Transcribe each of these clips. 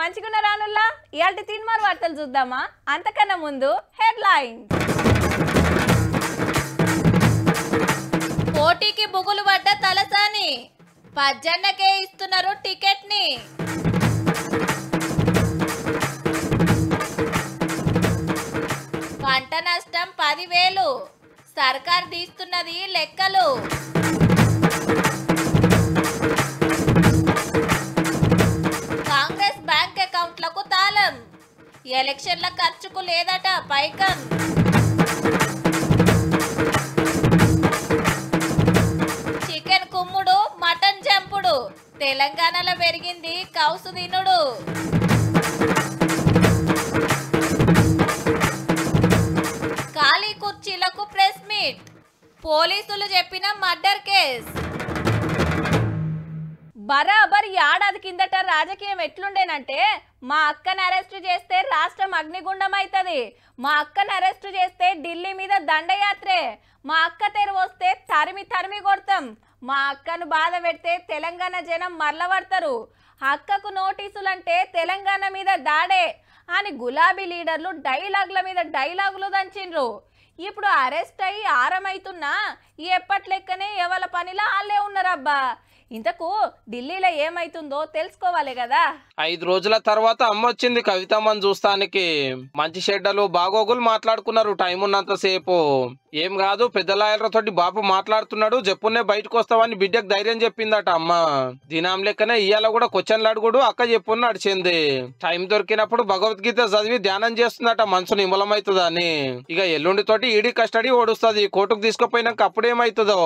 మంచిగున్న రానుల్లా ఇవాళ తిన్మార్ వార్తలు చూద్దామా అంతకన్నా ముందు హెడ్లైన్ పోటీకి బుగులు పడ్డ తలసాని పజ్జన్నకే ఇస్తున్నారు టికెట్ ని పంట నష్టం పదివేలు సర్కార్ తీస్తున్నది లెక్కలు నోట్లకు తాళం ఎలక్షన్ల ఖర్చుకు లేదట పైకం చికెన్ కుమ్ముడు మటన్ జంపుడు తెలంగాణలో పెరిగింది కౌసు దినుడు కిందట రాజకీయం ఎట్లుండేనంటే మా అక్కను అరెస్ట్ చేస్తే రాష్ట్రం అగ్నిగుండం అవుతుంది మా అక్కను అరెస్ట్ చేస్తే ఢిల్లీ మీద దండయాత్రే మా అక్క తెరు వస్తే తరిమి తరిమి కొడతాం మా అక్కను బాధ పెడితే తెలంగాణ జనం మరలబడతారు అక్కకు నోటీసులంటే తెలంగాణ మీద దాడే అని గులాబీ లీడర్లు డైలాగుల మీద డైలాగులు దంచిండ్రు ఇప్పుడు అరెస్ట్ అయ్యి ఆరమైతున్నా ఎప్పట్లెక్కనే ఎవల పనిలో వాళ్ళే ఉన్నారబ్బా ఇంతకు ఢిల్లీలో ఏమైతుందో తెలుసుకోవాలి కదా ఐదు రోజుల తర్వాత అమ్మ వచ్చింది కవితమ్మని చూస్తానికి మంచి షెడ్డలు బాగోగులు మాట్లాడుకున్నారు టైం ఉన్నంతసేపు ఏం కాదు పెద్ద బాబు మాట్లాడుతున్నాడు చెప్పునే బయటకు వస్తావని బిడ్డకు ధైర్యం చెప్పిందట అమ్మ దినాం లెక్కనే ఇయాల కూడా క్వశ్చన్లు అడుగుడు అక్క చెప్పు నడిచింది టైం దొరికినప్పుడు భగవద్గీత చదివి ధ్యానం చేస్తుందట మనసు నిమలమైతుందని ఇక ఎల్లుండి తోటి ఈడీ కస్టడీ ఓడుస్తుంది కోర్టుకు తీసుకుపోయినాక అప్పుడేమైతుందో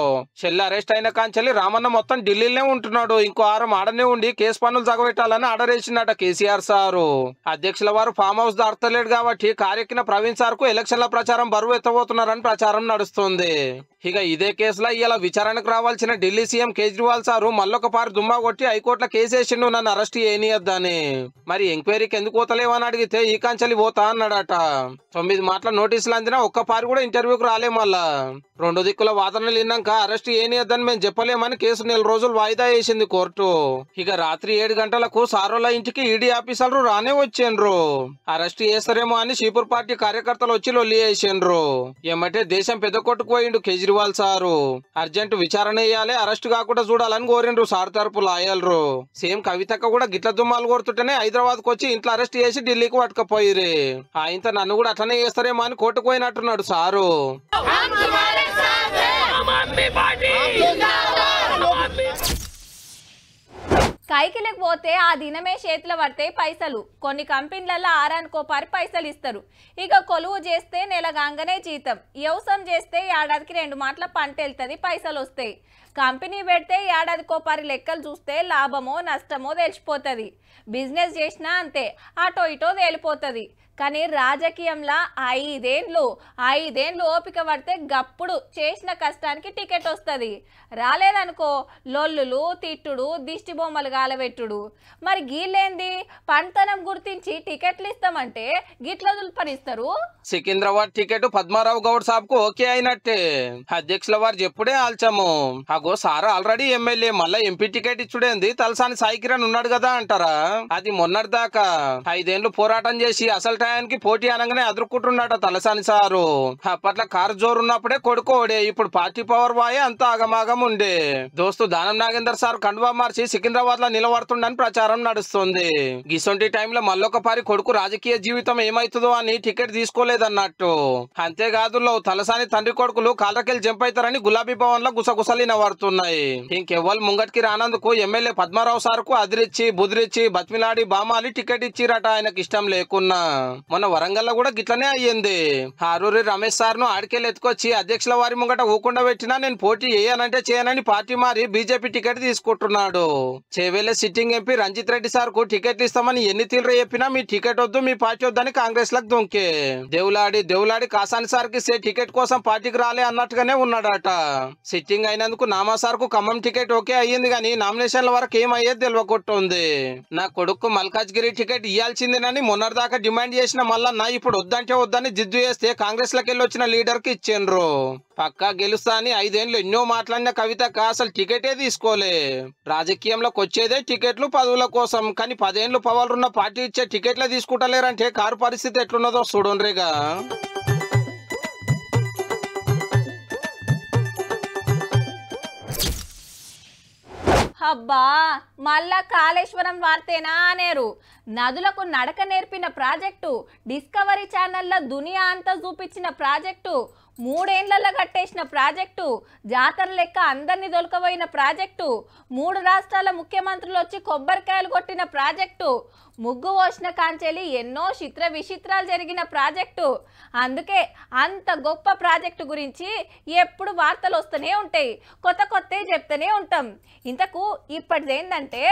చెల్లి అరెస్ట్ అయిన కాంచెల్లి రామన్న మొత్తం ఢిల్లీ జైల్నే ఉంటున్నాడు ఇంకో ఆరం ఆడనే ఉండి కేసు పనులు తగబెట్టాలని ఆర్డర్ వేసిందట కేసీఆర్ సారు అధ్యక్షుల వారు ఫామ్ హౌస్ దాటలేడు కాబట్టి కార్యక్రమ ప్రవీణ్ సార్ కు ఎలక్షన్ల ప్రచారం బరువు ఎత్తబోతున్నారని ప్రచారం నడుస్తుంది ఇక ఇదే కేసులో ఇలా విచారణకు రావాల్సిన ఢిల్లీ సీఎం కేజ్రీవాల్ సారు మళ్ళొకపారి దుమ్మా కొట్టి హైకోర్టులో కేసేసిండు నన్ను అరెస్ట్ చేయనియద్దని మరి ఎంక్వైరీకి ఎందుకు పోతలేవని అడిగితే ఈ కాంచలి పోతా అన్నాడట తొమ్మిది మాటల నోటీసులు అందినా ఒక్కపారి కూడా ఇంటర్వ్యూకి రాలే మళ్ళా రెండు దిక్కుల వాదనలు విన్నాక అరెస్ట్ చేయనియద్దని మేము చెప్పలేమని కేసు నెల రోజులు వాయిదా వేసింది కోర్టు ఇక రాత్రి ఏడు గంటలకు సారోల ఇంటికి ఈడీ ఆఫీసర్లు రానే వచ్చిండ్రు అరెస్ట్ చేస్తారేమో అని షీపూర్ పార్టీ కార్యకర్తలు వచ్చి లొల్లి చేసిండ్రు ఏమంటే దేశం పెద్ద కొట్టుకుపోయిండు కేజ్రీవాల్ కేజ్రీవాల్ సారు అర్జెంట్ విచారణ వేయాలి అరెస్ట్ కాకుండా చూడాలని కోరిండ్రు సార్ తరపు లాయర్లు సేమ్ కవితక్క కూడా గిట్ల దుమ్మాలు కొడుతుంటేనే హైదరాబాద్ కు వచ్చి ఇంట్లో అరెస్ట్ చేసి ఢిల్లీకి పట్టుకపోయిరే ఆయనతో నన్ను కూడా అట్లనే చేస్తారేమో అని కోర్టుకు పోయినట్టున్నాడు సారు కైకిలకు పోతే ఆ దినమే చేతిలో పడతాయి పైసలు కొన్ని కంపెనీలలో ఆరానికో పరి పైసలు ఇస్తారు ఇక కొలువు చేస్తే నెల గంగనే జీతం వ్యవసాయం చేస్తే ఏడాదికి రెండు మాటల పంట వెళ్తుంది పైసలు వస్తాయి కంపెనీ పెడితే ఏడాదికో పరి లెక్కలు చూస్తే లాభమో నష్టమో తెలిసిపోతుంది బిజినెస్ చేసినా అంతే అటో ఇటో తేలిపోతుంది కానీ రాజకీయంలో ఐదేండ్లు ఐదేండ్లు ఓపిక పడితే గప్పుడు చేసిన కష్టానికి టికెట్ వస్తుంది రాలేదనుకో లొల్లులు తిట్టుడు దిష్టి బొమ్మలు గాలబెట్టుడు మరి గీళ్ళేంది పంతనం గుర్తించి టికెట్లు ఇస్తామంటే గిట్ల దుల్పనిస్తారు సికింద్రాబాద్ టికెట్ పద్మారావు గౌడ్ సాబ్ కు ఓకే అయినట్టే అధ్యక్షుల వారు చెప్పుడే ఆల్చము అగో సార్ ఆల్రెడీ ఎమ్మెల్యే మళ్ళా ఎంపీ టికెట్ ఇచ్చుడేంది తలసాని సాయి కిరణ్ ఉన్నాడు కదా అంటారా అది మొన్నటిదాకా ఐదేండ్లు పోరాటం చేసి అసలు వ్యవసాయానికి పోటీ అనగానే అదురుకుంటున్నాడు తలసాని సారు అప్పట్ల కారు జోరు ఉన్నప్పుడే కొడుకోడే ఇప్పుడు పార్టీ పవర్ వాయే అంత ఆగమాగం ఉండే దోస్తు దానం నాగేందర్ సార్ కండువా మార్చి సికింద్రాబాద్ లో నిలబడుతుండని ప్రచారం నడుస్తుంది గిసొంటి టైంలో మల్లొకపారి కొడుకు రాజకీయ జీవితం ఏమైతుందో అని టికెట్ తీసుకోలేదన్నట్టు అంతేకాదు తలసాని తండ్రి కొడుకులు కాళ్ళకెళ్ళి జంప్ గులాబీ భవన్ లో గుసగుసలి నిలబడుతున్నాయి ఇంకెవ్వరు ముంగట్కి రానందుకు ఎమ్మెల్యే పద్మారావు సార్ కు అదిరిచ్చి బుదిరిచ్చి బతిమిలాడి బామాలి టికెట్ ఇచ్చిరట ఆయనకి ఇష్టం లేకున్నా మొన్న వరంగల్ లో కూడా గిట్లనే అయ్యింది ఆరూరి రమేష్ సార్ ను ఆడికెళ్ళి ఎత్తుకొచ్చి అధ్యక్షుల వారి ముంగట ఊకుండా పెట్టినా నేను పోటీ చేయనంటే చేయనని పార్టీ మారి బీజేపీ టికెట్ తీసుకుంటున్నాడు Chevella sitting MP Ranjith Reddy sir కు టికెట్ ఇస్తామని ఎన్ని తీరు చెప్పినా మీ టికెట్ వద్దు మీ పార్టీ వద్దని కాంగ్రెస్ లకు దొంకే దేవులాడి దేవులాడి కాసాని సార్ కి టికెట్ కోసం పార్టీకి రాలే అన్నట్టుగానే ఉన్నాడట సిట్టింగ్ అయినందుకు నామా సార్ కు ఖమ్మం టికెట్ ఓకే అయ్యింది కానీ నామినేషన్ల వరకు ఏమయ్యేది తెలియకొట్టుంది నా కొడుకు మల్కాజ్ గిరి టికెట్ ఇవ్వాల్సిందేనని మొన్నటిదాకా డిమాండ్ చేసిన నా ఇప్పుడు వద్దంటే వద్దని జిద్దు చేస్తే కాంగ్రెస్ లకి వచ్చిన లీడర్ కి ఇచ్చిండ్రు పక్కా గెలుస్తా అని ఐదేళ్లు ఎన్నో మాట్లాడిన కవిత అసలు టికెటే తీసుకోలే రాజకీయంలోకి వచ్చేదే టికెట్లు పదవుల కోసం కానీ పదేళ్లు పవర్లున్న పార్టీ ఇచ్చే టికెట్లే తీసుకుంటలేరంటే కారు పరిస్థితి ఎట్లున్నదో చూడండిగా అబ్బా మళ్ళా కాళేశ్వరం వార్తేనా అనేరు నదులకు నడక నేర్పిన ప్రాజెక్టు డిస్కవరీ ఛానల్లో దునియా అంతా చూపించిన ప్రాజెక్టు మూడేండ్లలో కట్టేసిన ప్రాజెక్టు జాతర లెక్క అందరినీ దొలకబోయిన ప్రాజెక్టు మూడు రాష్ట్రాల ముఖ్యమంత్రులు వచ్చి కొబ్బరికాయలు కొట్టిన ప్రాజెక్టు ముగ్గు పోసిన కాంచెలి ఎన్నో చిత్ర విచిత్రాలు జరిగిన ప్రాజెక్టు అందుకే అంత గొప్ప ప్రాజెక్టు గురించి ఎప్పుడు వార్తలు వస్తూనే ఉంటాయి కొత్త కొత్త చెప్తూనే ఉంటాం ఇంతకు ఇప్పటిది ఏంటంటే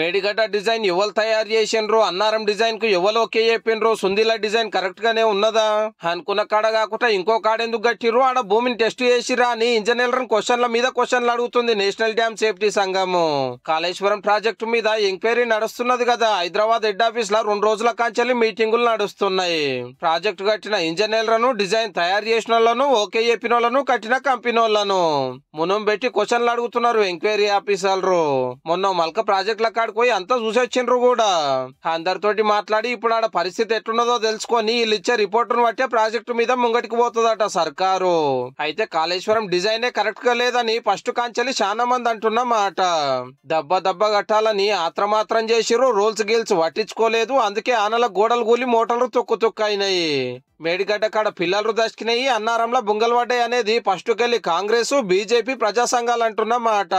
మేడిగడ్డ డిజైన్ ఎవరు తయారు చేసిండ్రు అన్నారం డిజైన్ కు ఎవరు ఓకే చెప్పిండ్రు సుందిల డిజైన్ కరెక్ట్ గానే ఉన్నదా అనుకున్న కాడ కాకుండా ఇంకో కాడెందుకు ఎందుకు కట్టిర్రు ఆడ భూమిని టెస్ట్ చేసిరా అని ఇంజనీర్ క్వశ్చన్ల మీద క్వశ్చన్లు అడుగుతుంది నేషనల్ డ్యామ్ సేఫ్టీ సంఘము కాళేశ్వరం ప్రాజెక్టు మీద ఎంక్వైరీ నడుస్తున్నది కదా హైదరాబాద్ హెడ్ ఆఫీస్ లో రెండు రోజుల కాంచెల్లి మీటింగులు నడుస్తున్నాయి ప్రాజెక్టు కట్టిన ఇంజనీర్లను డిజైన్ తయారు చేసిన వాళ్ళను ఓకే చెప్పిన వాళ్ళను కట్టిన కంపెనీ వాళ్ళను మునం పెట్టి క్వశ్చన్లు అడుగుతున్నారు ఎంక్వైరీ ఆఫీసర్లు మొన్న మల్క ప్రాజెక్టుల కాడికి పోయి అంతా చూసి వచ్చిండ్రు కూడా అందరితోటి మాట్లాడి ఇప్పుడు ఆడ పరిస్థితి ఎట్లున్నదో తెలుసుకొని వీళ్ళు ఇచ్చే రిపోర్టును బట్టే ప్రాజెక్టు మీద ముంగటికి పోతుందట సరే సర్కారు అయితే కాళేశ్వరం ఏ కరెక్ట్ గా లేదని ఫస్ట్ కాంచెలి చాలా మంది అంటున్నమాట దెబ్బ దెబ్బ కట్టాలని ఆత్రమాత్రం చేసిరు రూల్స్ గీల్స్ పట్టించుకోలేదు అందుకే ఆనల గోడలు కూలి మోటార్లు తొక్కు తొక్కు అయినాయి మేడిగడ్డ కాడ పిల్లలు దశకినాయి అన్నారంలో బుంగల్వాడే అనేది కెళ్లి కాంగ్రెస్ బీజేపీ ప్రజా సంఘాలు అంటున్నమాట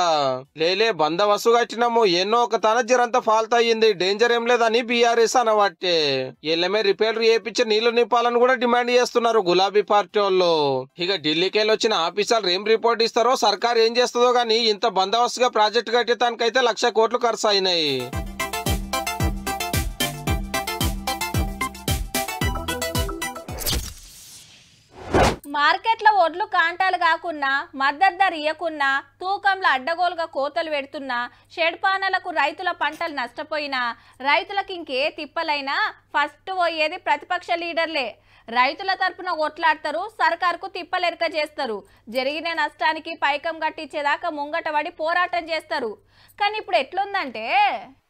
లేలే బందవసు కట్టినము ఎన్నో ఒక తన జరంతా ఫాల్ట్ అయ్యింది డేంజర్ ఏం లేదని బీఆర్ఎస్ అనవట్టే ఎల్లమే రిపేర్ చేయించి నీళ్లు నింపాలని కూడా డిమాండ్ చేస్తున్నారు గులాబీ పార్టీ వాళ్ళు ఇక ఢిల్లీకి వెళ్ళి వచ్చిన ఆఫీసర్లు ఏం రిపోర్ట్ ఇస్తారో సర్కార్ ఏం చేస్తుందో గానీ ఇంత బందోబస్తుగా ప్రాజెక్టు కట్టేదానికైతే లక్ష కోట్లు ఖర్చు అయినాయి మార్కెట్ల ఒడ్లు కాంటాలు కాకున్నా మద్దతు ధర ఇయ్యకున్నా తూకంలో అడ్డగోలుగా కోతలు పెడుతున్నా షెడ్పానలకు రైతుల పంటలు నష్టపోయినా రైతులకు ఇంకే తిప్పలైనా ఫస్ట్ పోయేది ప్రతిపక్ష లీడర్లే రైతుల తరఫున కొట్లాడతారు సర్కార్కు తిప్పలెరక చేస్తారు జరిగిన నష్టానికి పైకం కట్టించేదాకా ముంగటబడి పోరాటం చేస్తారు కానీ ఇప్పుడు ఎట్లుందంటే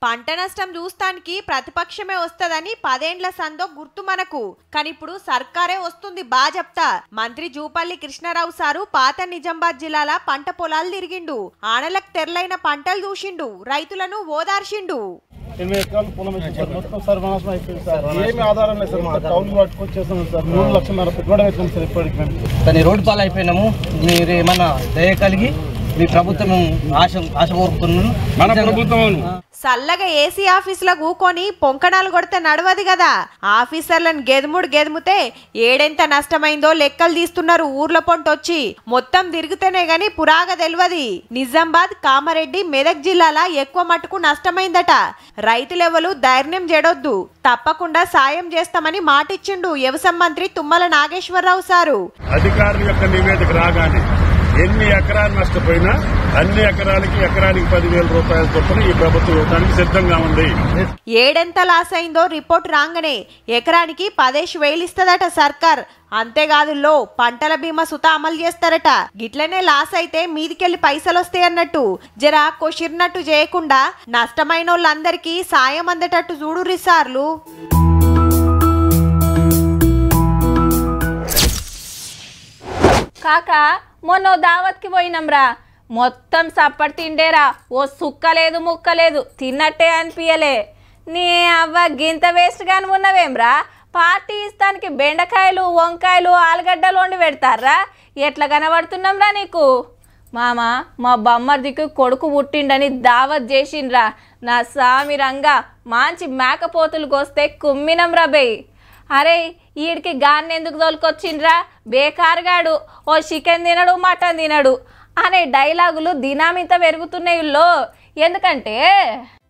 పంట నష్టం చూస్తానికి ప్రతిపక్షమే వస్తుందని పదేండ్ల సందో గుర్తు మనకు కానీ ఇప్పుడు సర్కారే వస్తుంది బా చెప్తా మంత్రి జూపల్లి కృష్ణారావు సారు పాత నిజామాబాద్ జిల్లాల పంట పొలాలు తిరిగిండు ఆనలకు తెరలైన పంటలు చూసిండు రైతులను ఓదార్చిండు ఎనిమిది ఎకరాలు పొలం వేసాం మొత్తం సర్వనాశనం అయిపోయింది సార్ ఏమి ఆధారం లేదు సార్ మా టౌన్ పట్టుకొచ్చేసాం సార్ మూడు లక్షన్నర పెట్టుబడి పెట్టాం సార్ ఇప్పటికి మేము కానీ రోడ్డు పాలు అయిపోయినాము మీరు ఏమన్నా దయ కలిగి మీ ప్రభుత్వం ఆశ సల్లగా ఏసీ ఆఫీసులో కూకొని పొంకణాలు కొడితే నడవదు కదా ఆఫీసర్లను గెదుముడు గెదుముతే ఏడెంత నష్టమైందో లెక్కలు తీస్తున్నారు ఊర్ల పొంటొచ్చి మొత్తం తిరిగితేనే గాని పురాగ తెలియదు నిజామాబాద్ కామారెడ్డి మెదక్ జిల్లాల ఎక్కువ మట్టుకు నష్టమైందట రైతులెవలు ధైర్యం చేడొద్దు తప్పకుండా సాయం చేస్తామని మాటిచ్చిండు వ్యవసాయ మంత్రి తుమ్మల నాగేశ్వరరావు సారు అధికారుల యొక్క నివేదిక రాగానే ఎన్ని ఎకరాలు నష్టపోయినా అన్ని ఎకరాలకి ఎకరానికి పదివేల రూపాయల చొప్పున ఈ ప్రభుత్వం ఇవ్వడానికి సిద్ధంగా ఉంది ఏడెంత లాస్ అయిందో రిపోర్ట్ రాగానే ఎకరానికి పదేసి వేలు ఇస్తుందట సర్కార్ అంతేకాదు లో పంటల బీమా సుత అమలు చేస్తారట గిట్లనే లాస్ అయితే మీదికెళ్లి పైసలు వస్తాయి అన్నట్టు జరా కొషిరినట్టు చేయకుండా నష్టమైన వాళ్ళందరికీ సాయం అందేటట్టు చూడు రిసార్లు కాకా మొన్న దావత్కి పోయినాంరా మొత్తం సప్పటి తిండేరా ఓ సుక్కలేదు ముక్కలేదు తిన్నట్టే అనిపించలే నీ అవ్వ గింత కానీ ఉన్నవేమ్రా పార్టీ ఇస్తానికి బెండకాయలు వంకాయలు ఆలుగడ్డలు వండి పెడతారా ఎట్లా కనబడుతున్నాంరా నీకు మామ మా బమ్మర్దికి కొడుకు పుట్టిండని దావత్ చేసిండ్రా నా సామి రంగా మంచి మేకపోతులు కోస్తే కుమ్మినంరా బయ్ అరే వీడికి గాన్ని ఎందుకు తోలుకొచ్చిండ్రా బేకారుగాడు ఓ చికెన్ తినడు మటన్ తినడు అనే డైలాగులు దినామింత పెరుగుతున్నాయిల్లో ఎందుకంటే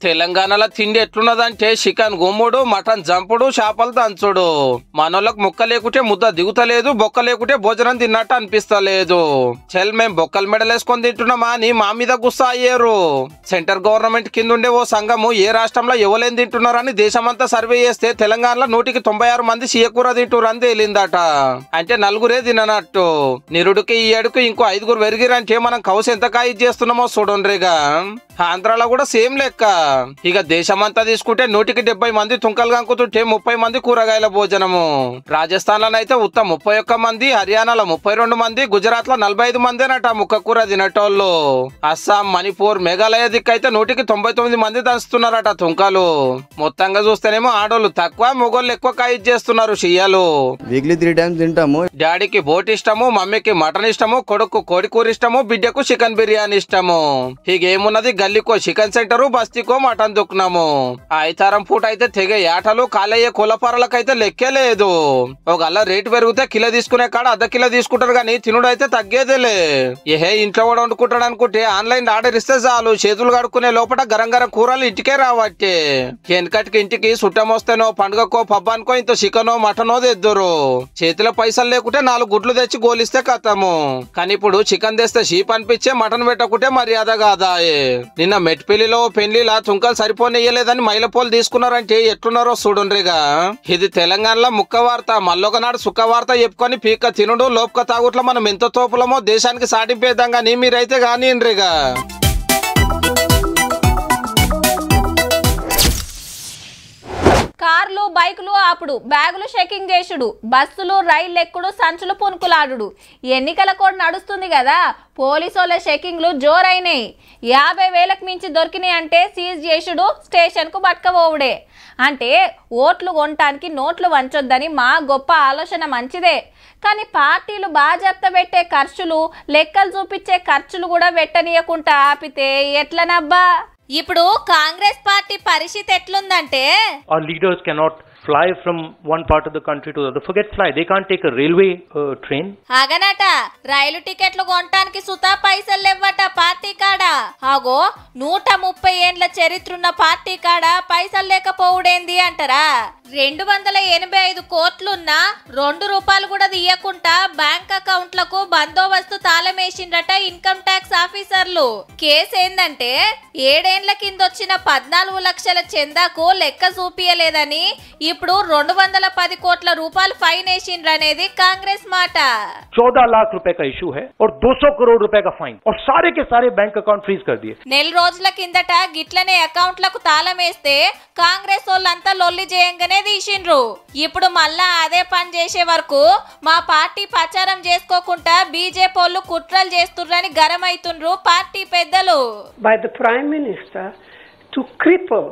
తెలంగాణలో తిండి ఎట్లున్నదంటే చికెన్ గుమ్ముడు మటన్ జంపుడు చేపలు దంచుడు మనోళ్ళకు ముక్క లేకుంటే ముద్ద దిగుతలేదు బొక్క లేకుంటే భోజనం తిన్నట్టు అనిపిస్తలేదు చెల్ మేం బొక్కలు మెడలేసుకొని తింటున్నామా అని మా మీద గుస్సా అయ్యారు సెంటర్ గవర్నమెంట్ కింద ఉండే ఓ సంఘము ఏ రాష్ట్రంలో ఎవలేని తింటున్నారని దేశమంతా సర్వే చేస్తే తెలంగాణలో నూటికి తొంభై ఆరు మంది చీయకూర తింటురని తేలిందట అంటే నలుగురే తిననట్టు నిరుడికి ఈ ఏడుకు ఇంకో ఐదుగురు పెరిగిరంటే మనం కౌసు ఎంత కాయి చేస్తున్నామో చూడండిగా ఆంధ్రాలో కూడా సేమ్ లెక్క ఇక దేశమంతా తీసుకుంటే నూటికి డెబ్బై మంది తుంకలు కంకుతుంటే ముప్పై మంది కూరగాయల భోజనము రాజస్థాన్ అయితే ఉత్త ముప్పై ఒక్క మంది హర్యానాలో ముప్పై రెండు మంది గుజరాత్ లో నలభై ఐదు మందేనట కూర తినటోళ్ళు అస్సాం మణిపూర్ మేఘాలయ దిక్కు అయితే నూటికి తొంభై తొమ్మిది మంది దంచుతున్నారట తుంకలు మొత్తంగా చూస్తేనేమో ఆడోళ్ళు తక్కువ మొగోళ్ళు ఎక్కువ కాయి చేస్తున్నారు షియాలు వీక్లీ త్రీ టైమ్స్ తింటాము డాడీకి బోట్ ఇష్టము మమ్మీకి మటన్ ఇష్టము కొడుకు కోడి కూర ఇష్టము బిడ్డకు చికెన్ బిర్యానీ ఇష్టము ఇక ఏమున్నది తల్లికో చికెన్ సెంటరు బస్తీకో మటన్ దుక్కున్నాము ఐతారం పూట అయితే తెగ ఏటలు కాలయ్యే కులపరలకైతే లెక్కే లేదు ఒకళ్ళ రేటు పెరిగితే కిలో తీసుకునే కాడ అర్ధ కిలో తీసుకుంటారు కానీ అయితే తగ్గేదేలే ఏహే ఇంట్లో కూడా వండుకుంటాడు అనుకుంటే ఆన్లైన్ ఆర్డర్ ఇస్తే చాలు చేతులు కడుక్కునే లోపల గరం గరం కూరలు ఇంటికే రావట్టే వెనకటికి ఇంటికి సుట్టం వస్తేనో పండుగకో పబ్బానికో ఇంత చికెనో మటనో తెద్దురు చేతిలో పైసలు లేకుంటే నాలుగు గుడ్లు తెచ్చి గోలిస్తే కథము కానీ ఇప్పుడు చికెన్ తెస్తే షీప్ అనిపించే మటన్ పెట్టకుంటే మర్యాద కాదా నిన్న మెట్పల్లిలో పెళ్లిలా చుంకలు సరిపోనియలేదని మైలపోలు తీసుకున్నారంటే ఎట్లున్నారో చూడండిగా ఇది తెలంగాణలో ముక్క వార్త మళ్ళొకనాడు సుఖవార్త చెప్పుకొని పీక తినుడు లోపక తాగుట్లో మనం ఎంత తోపులమో దేశానికి సాటింపేద్దాం కానీ మీరైతే కానీయండ్రిగా కార్లు బైకులు ఆపుడు బ్యాగులు షెకింగ్ చేసుడు బస్సులు రైళ్ళు ఎక్కుడు సంచులు పునుకులాడు ఎన్నికల కోడ్ నడుస్తుంది కదా పోలీసుల షెకింగ్లు జోరైనాయి యాభై వేలకు మించి దొరికినాయి అంటే సీజ్ చేసుడు స్టేషన్కు పట్టుకపోవుడే అంటే ఓట్లు కొనటానికి నోట్లు వంచొద్దని మా గొప్ప ఆలోచన మంచిదే కానీ పార్టీలు బాధ్యత పెట్టే ఖర్చులు లెక్కలు చూపించే ఖర్చులు కూడా పెట్టనీయకుండా ఆపితే ఎట్లనబ్బా ఇప్పుడు కాంగ్రెస్ పార్టీ పరిస్థితి ఎట్లుందంటే our leaders cannot fly from one part of the country to the other. Forget fly, they can't take a railway uh, train. అగనట రైలు టికెట్లు కొనటానికి సుతా పైసలు లేవట పార్టీ కాడ ఆగో నూట ముప్పై ఏండ్ల చరిత్రున్న పార్టీ కాడ పైసలు లేకపోవుడేంది అంటారా రెండు వందల ఎనభై ఐదు కోట్లున్న రెండు రూపాయలు కూడా తీయకుండా బ్యాంక్ అకౌంట్లకు బందోబస్తు తాళమేసిండ్రట ఇన్కమ్ ట్యాక్స్ ఆఫీసర్లు కేసు ఏందంటే ఏడేండ్ల కింద వచ్చిన పద్నాలుగు లక్షల చందాకు లెక్క చూపియలేదని ఇప్పుడు రెండు వందల పది కోట్ల రూపాయలు ఫైన్ వేసిండ్రు అనేది కాంగ్రెస్ మాట చౌదా లాఖ రూపాయ ఇష్యూ హై और 200 करोड़ रुपए का फाइन और నెల రోజుల కిందట గిట్లనే అకౌంట్లకు తాళమేస్తే కాంగ్రెస్ వాళ్ళంతా లొల్లి చేయంగానే తీసిండ్రు ఇప్పుడు మళ్ళా అదే పని చేసే వరకు మా పార్టీ ప్రచారం చేసుకోకుండా బీజేపీ కుట్రలు గరం అవుతుండ్రు పార్టీ పెద్దలు by the prime minister to cripple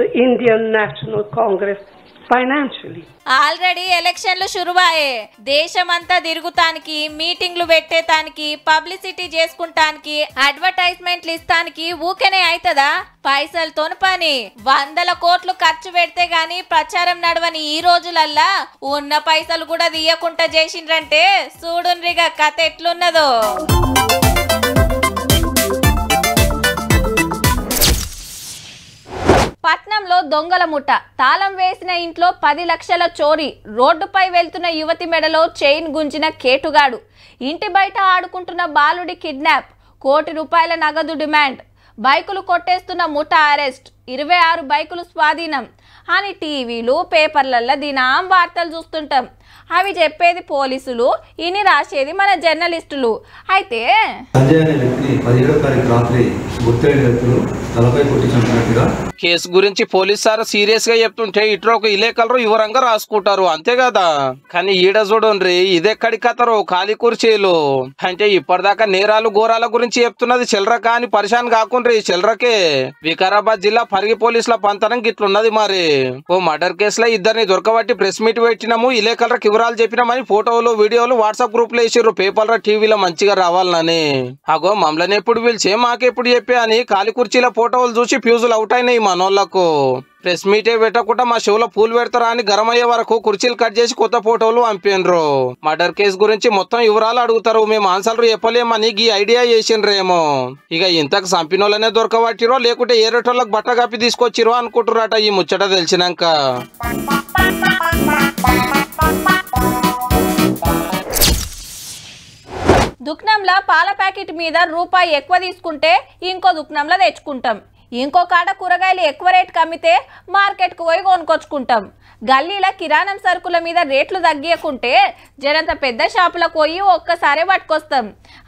the Indian National Congress financially already ఎలక్షన్లు శురువాయే దేశమంతా తిరుగుతానికి మీటింగ్లు పెట్టేతానికి పబ్లిసిటీ చేసుకుంటానికి అడ్వర్టైజ్మెంట్లు ఇస్తానికి ఊకనే అవుతుందా పైసలతో పని వందల కోట్లు ఖర్చు పెడితే గాని ప్రచారం నడవని ఈ రోజులల్లా ఉన్న పైసలు కూడా తీయకుండా చేసిండ్రంటే చూడున్రిగా కథ ఎట్లున్నదో పట్నంలో దొంగల ముఠ తాళం వేసిన ఇంట్లో పది లక్షల చోరీ రోడ్డుపై వెళ్తున్న యువతి మెడలో చైన్ గుంజిన కేటుగాడు ఇంటి బయట ఆడుకుంటున్న బాలుడి కిడ్నాప్ కోటి రూపాయల నగదు డిమాండ్ బైకులు కొట్టేస్తున్న ముఠ అరెస్ట్ ఇరవై ఆరు బైకులు స్వాధీనం అని టీవీలు పేపర్లల్లో దినాం వార్తలు చూస్తుంటాం అవి చెప్పేది పోలీసులు ఇని రాసేది మన జర్నలిస్టులు అయితే సంజయ్ అనే వ్యక్తి రాత్రి చంపినట్టుగా కేసు గురించి పోలీస్ సార్ సీరియస్ గా చెప్తుంటే ఇట్లా ఒక ఇలేకలరు వివరంగా రాసుకుంటారు అంతే కదా కానీ ఈడ చూడండి ఇదెక్కడి కథరు ఖాళీ కుర్చీలు అంటే ఇప్పటిదాకా నేరాలు ఘోరాల గురించి చెప్తున్నది చిల్లర కాని పరిశాన్ కాకుండా చిల్లరకే వికారాబాద్ జిల్లా పరిగి పోలీసుల పంతనం గిట్లున్నది మరి ఓ మర్డర్ కేసులో ఇద్దరిని దొరకబట్టి ప్రెస్ మీట్ పెట్టినాము ఇలేకలరకు వివరాలు చెప్పినామని ఫోటోలు వీడియోలు వాట్సాప్ గ్రూప్ లో వేసారు పేపర్ల టీవీలో మంచిగా రావాలని అగో మమ్మల్ని ఎప్పుడు పిలిచే మాకెప్పుడు చెప్పే అని ఖాళీ కుర్చీల ఫోటోలు చూసి ఫ్యూజులు అవుట్ అయినాయి మనోళ్లకు ప్రెస్ మీటే పెట్టకుండా మా షోలో పూలు పెడతారా అని గరం అయ్యే వరకు కుర్చీలు కట్ చేసి కొత్త ఫోటోలు పంపిండ్రు మర్డర్ కేసు గురించి మొత్తం వివరాలు అడుగుతారు మేము ఆన్సర్లు చెప్పలేమని ఈ ఐడియా చేసిండ్రేమో ఇక ఇంతకు సంపినోళ్ళనే దొరకబట్టిరో లేకుంటే ఏ రేటోళ్ళకి బట్ట కప్పి తీసుకొచ్చిరో అనుకుంటురట ఈ ముచ్చట తెలిసినాక దుక్నంలా పాల ప్యాకెట్ మీద రూపాయి ఎక్కువ తీసుకుంటే ఇంకో దుక్నంలా తెచ్చుకుంటాం ఇంకో కాడ కూరగాయలు ఎక్కువ రేటు అమ్మితే మార్కెట్కు పోయి కొనుకొచ్చుకుంటాం గల్లీల కిరాణం సరుకుల మీద రేట్లు తగ్గియకుంటే జనంత పెద్ద షాపులకు పోయి ఒక్కసారే పట్టుకొస్తాం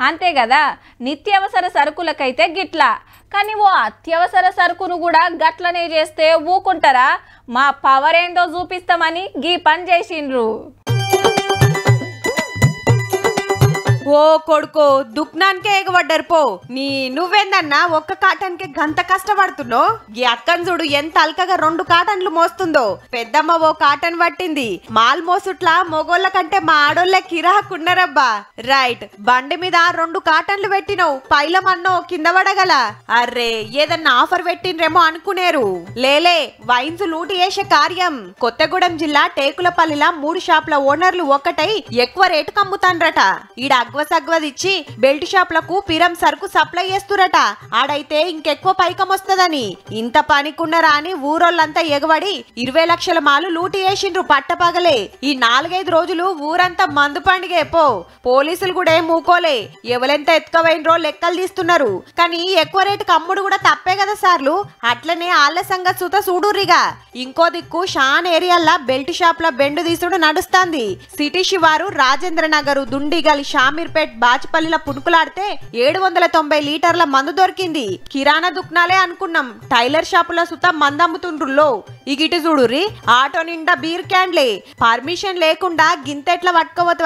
అంతే కదా నిత్యావసర సరుకులకైతే గిట్లా కానీ ఓ అత్యవసర సరుకును కూడా గట్లనే చేస్తే ఊకుంటారా మా పవర్ ఏందో చూపిస్తామని గీ పని చేసిండ్రు ఓ కొడుకో దుఃఖనానికే ఎగబడ్డారు పో నీ నువ్వేందన్నా ఒక్క కాటన్ కి గంత కష్టపడుతున్నావు ఈ అక్కను చూడు ఎంత అల్కగా రెండు కాటన్లు మోస్తుందో పెద్దమ్మ ఓ కాటన్ పట్టింది మాల్ మోసుట్లా మొగోళ్ళ కంటే మా ఆడోళ్ళే కిరాకున్నారబ్బా రైట్ బండి మీద రెండు కాటన్లు పెట్టినవు పైలమన్నో కింద పడగల అర్రే ఏదన్నా ఆఫర్ పెట్టినరేమో అనుకునేరు లేలే వైన్స్ లూటి చేసే కార్యం కొత్తగూడెం జిల్లా టేకులపల్లిలా మూడు షాప్ల ఓనర్లు ఒక్కటై ఎక్కువ రేటు కమ్ముతాన్రట ఈడ సగ్వదిచ్చి బెల్ట్ షాప్లకు పిరం సరుకు సప్లై చేస్తురట ఆడైతే ఇంకెక్కువ పైకం వస్తుందని ఇంత పనికున్నరా అని ఊరోళ్ళంతా ఎగబడి ఇరవై లక్షల మాలు లూటి వేసిండ్రు పట్టపగలే ఈ నాలుగైదు రోజులు ఊరంతా మందు పండుగే పోలీసులు కూడా ఏం మూకోలే ఎవలెంత ఎత్తుకవైనరో లెక్కలు తీస్తున్నారు కానీ ఎక్కువ రేటు కమ్ముడు కూడా తప్పే కదా సార్లు అట్లనే ఆళ్ళ సంగతి సూత చూడుర్రిగా ఇంకో దిక్కు షాన్ ఏరియాల్లో బెల్ట్ షాప్ల బెండు తీసుడు నడుస్తాంది సిటీ శివారు రాజేంద్ర నగర్ దుండిగల్ షామి అమీర్పేట్ బాచిపల్లిల పుణుకులాడితే ఏడు వందల తొంభై లీటర్ల మందు దొరికింది కిరాణా దుక్నాలే అనుకున్నాం టైలర్ షాపులో సుతం మందు అమ్ముతుండ్రుల్లో ఇగిటి చూడుర్రి ఆటో నిండా బీర్ క్యాన్లే పర్మిషన్ లేకుండా గింతెట్లా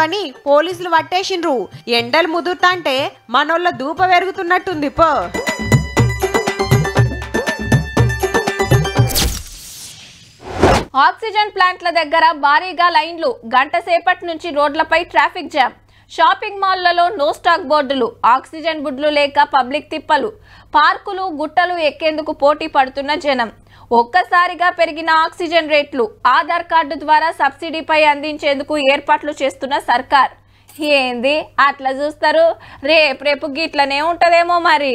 అని పోలీసులు పట్టేసిండ్రు ఎండలు ముదురుతాంటే మనోళ్ళ దూప పెరుగుతున్నట్టుంది పో ఆక్సిజన్ ప్లాంట్ల దగ్గర భారీగా లైన్లు గంట సేపటి నుంచి రోడ్లపై ట్రాఫిక్ జామ్ షాపింగ్ మాల్లలో నో స్టాక్ బోర్డులు ఆక్సిజన్ బుడ్లు లేక పబ్లిక్ తిప్పలు పార్కులు గుట్టలు ఎక్కేందుకు పోటీ పడుతున్న జనం ఒక్కసారిగా పెరిగిన ఆక్సిజన్ రేట్లు ఆధార్ కార్డు ద్వారా సబ్సిడీపై అందించేందుకు ఏర్పాట్లు చేస్తున్న సర్కార్ ఏంది అట్లా చూస్తారు రేపు రేపు గిట్లనే ఉంటదేమో మరి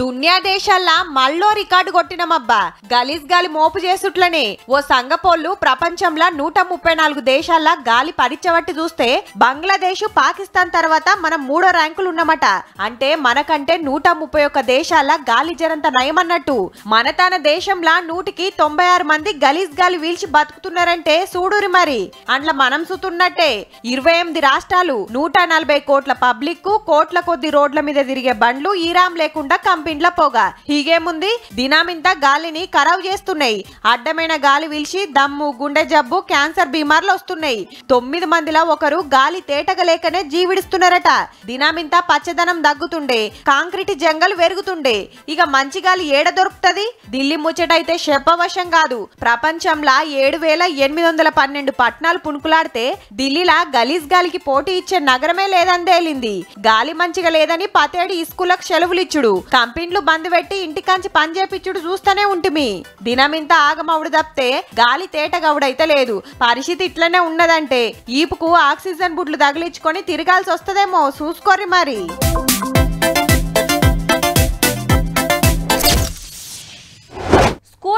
దున్యా దేశాల్లో మళ్ళో రికార్డు కొట్టినమబ్బా గలీజ్ గాలి మోపు చేసుట్లనే ఓ సంగపోళ్ళు ప్రపంచంలో నూట ముప్పై నాలుగు దేశాల్లో గాలి పరిచబట్టి చూస్తే బంగ్లాదేశ్ పాకిస్తాన్ తర్వాత మనం మూడో ర్యాంకులు ఉన్నమాట అంటే మనకంటే నూట ముప్పై ఒక్క దేశాల గాలి జరంత నయమన్నట్టు మన తన దేశంలా నూటికి తొంభై ఆరు మంది గలీజ్ గాలి వీల్చి బతుకుతున్నారంటే సూడురి మరి అండ్ల మనం సుతున్నట్టే ఇరవై ఎనిమిది రాష్ట్రాలు నూట నలభై కోట్ల పబ్లిక్ కు కోట్ల కొద్ది రోడ్ల మీద తిరిగే బండ్లు ఈరామ్ లేకుండా కంపెనీల పొగ హీగేముంది దినామింత గాలిని ఖరాబ్ చేస్తున్నాయి అడ్డమైన గాలి వీల్చి దమ్ము గుండె జబ్బు క్యాన్సర్ బీమార్లు వస్తున్నాయి తొమ్మిది మందిలో ఒకరు గాలి తేటగలేకనే జీవిడిస్తున్నారట దినామింత పచ్చదనం దగ్గుతుండే కాంక్రీట్ జంగల్ వెరుగుతుండే ఇక మంచి గాలి ఏడ దొరుకుతుంది ఢిల్లీ ముచ్చటైతే శపవశం కాదు ప్రపంచంలో ఏడు వేల ఎనిమిది వందల పన్నెండు పట్టణాలు పుణుకులాడితే ఢిల్లీలా గలీజ్ గాలికి పోటీ ఇచ్చే నగరమే లేదని తేలింది గాలి మంచిగా లేదని పతేడి ఇస్కూలకు సెలవులిచ్చుడు కంపెనీలు బంద్ పెట్టి ఇంటికాంచి పనిచేపిచ్చుడు చూస్తూనే ఉంటుమి దినమింత ఆగమవుడు తప్పితే గాలి తేటగవుడైతే లేదు పరిస్థితి ఇట్లనే ఉన్నదంటే ఈపుకు ఆక్సిజన్ బుడ్లు తగిలించుకొని తిరగాల్సి వస్తుందేమో చూసుకోర్రి మరి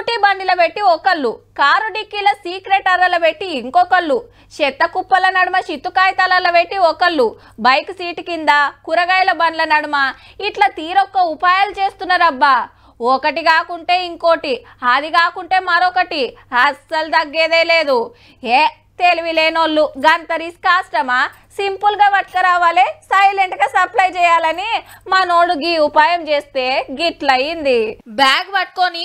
స్కూటీ బండిల పెట్టి ఒకళ్ళు కారు డిక్కీల సీక్రెట్ అర్రల పెట్టి ఇంకొకళ్ళు చెత్త కుప్పల నడుమ చిత్తు కాగితాల పెట్టి ఒకళ్ళు బైక్ సీటు కింద కూరగాయల బండ్ల నడుమ ఇట్లా తీరొక్క ఉపాయాలు చేస్తున్నారబ్బా ఒకటి కాకుంటే ఇంకోటి అది కాకుంటే మరొకటి అస్సలు తగ్గేదే లేదు ఏ తెలివి లేనోళ్ళు గంత రిస్క్ పట్టుక రావాలి సైలెంట్ గా సప్లై చేయాలని మనోడు గీ ఉపాయం చేస్తే గిట్లయింది బ్యాగ్ పట్టుకొని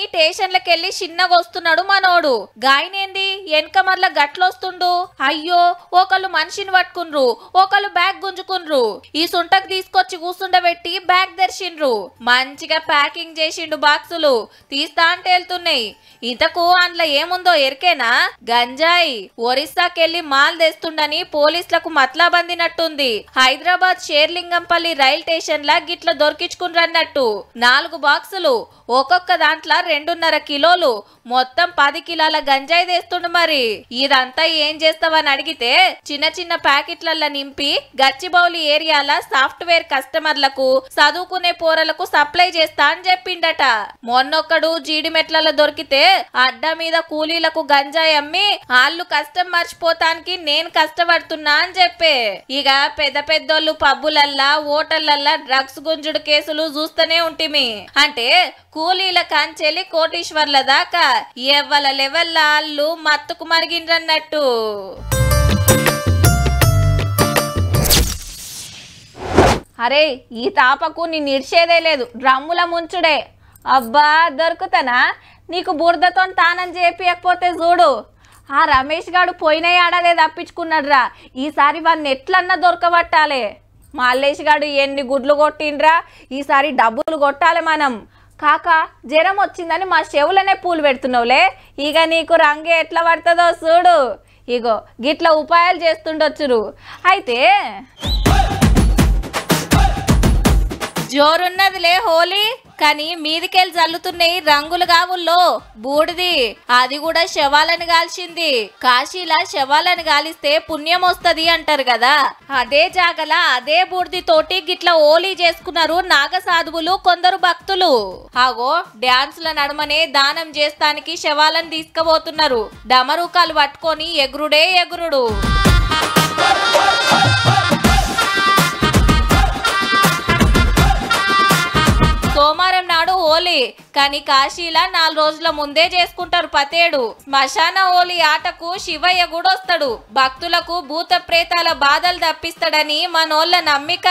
వెళ్ళి చిన్నగా వస్తున్నాడు మనోడు గాయనేంది వెనక మరల గట్లొస్తుండు అయ్యో ఒకళ్ళు మనిషిని పట్టుకున్రు ఒకళ్ళు బ్యాగ్ గుంజుకున్రు ఈ సుంటకు తీసుకొచ్చి కూసుండబెట్టి బ్యాగ్ తెరిచిండ్రు మంచిగా ప్యాకింగ్ చేసిండు బాక్సులు తీస్తా అంటే వెళ్తున్నాయి ఇంతకు అందులో ఏముందో ఎరికేనా గంజాయి ఒరిస్సాకెళ్లి మాల్ తెస్తుండని పోలీసులకు మత్లాబందినట్టుంది హైదరాబాద్ షేర్లింగంపల్లి రైల్ స్టేషన్ లా గిట్ల దొరికించుకున్నట్టు నాలుగు బాక్సులు ఒక్కొక్క దాంట్లో రెండున్నర కిలోలు మొత్తం పది కిలోల గంజాయి తెస్తుండ మరి ఇదంతా ఏం చేస్తావని అడిగితే చిన్న చిన్న ప్యాకెట్లల్లో నింపి గచ్చిబౌలి ఏరియాల సాఫ్ట్వేర్ కస్టమర్లకు చదువుకునే పోరలకు సప్లై చేస్తా అని చెప్పిండట మొన్నొక్కడు జీడిమెట్లలో దొరికితే అడ్డ మీద కూలీలకు గంజాయి అమ్మి వాళ్ళు కష్టం మర్చిపోతానికి నేను కష్టపడుతున్నా అని చెప్పే ఇక పెద్ద పెద్దోళ్ళు పబ్బులల్లా ఓటల్లల్లా డ్రగ్స్ గుంజుడు కేసులు చూస్తూనే ఉంటిమి అంటే కూలీల కంచెలి కోటీశ్వర్ల దాకా ఎవ్వల లెవెల్ వాళ్ళు మత్ మత్తుకు మరిగిండ్రన్నట్టు అరే ఈ తాపకు నిన్ను ఇడిచేదే లేదు డ్రమ్ముల ముంచుడే అబ్బా దొరుకుతానా నీకు బురదతో తానని చేపియకపోతే చూడు ఆ రమేష్ గాడు పోయిన ఏడాదే తప్పించుకున్నాడ్రా ఈసారి వాడిని ఎట్లన్నా దొరకబట్టాలే మాల్లేష్ గాడు ఎన్ని గుడ్లు కొట్టిండ్రా ఈసారి డబ్బులు కొట్టాలి మనం కాక జ్వరం వచ్చిందని మా చెవులనే పూలు పెడుతున్నావులే ఇక నీకు రంగు ఎట్లా పడుతుందో చూడు ఇగో గిట్ల ఉపాయాలు చేస్తుండొచ్చు అయితే జోరున్నదిలే హోలీ కానీ మీదికెళ్ళి జల్లుతున్నాయి రంగుల గావుల్లో బూడిది అది కూడా శవాలను గాల్చింది కాశీలా శవాలను గాలిస్తే పుణ్యం వస్తుంది అంటారు కదా అదే జాగల అదే బూడిది తోటి గిట్ల ఓలీ చేసుకున్నారు నాగ సాధువులు కొందరు భక్తులు ఆగో డాన్సుల నడుమనే దానం చేస్తానికి శవాలను తీసుకుపోతున్నారు డమరూకాలు పట్టుకొని ఎగురుడే ఎగురుడు హోలీ కానీ కాశీలా నాలుగు రోజుల ముందే చేసుకుంటారు పతేడు శ్మశాన హోలీ ఆటకు శివయ్య వస్తాడు భక్తులకు భూత ప్రేతాల బాధలు తప్పిస్తాడని మనోళ్ళ నమ్మిక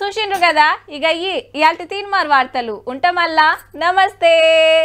చూసిండ్రు కదా ఇక అయ్యి ఇవాళ మార్ వార్తలు ఉంటమల్లా నమస్తే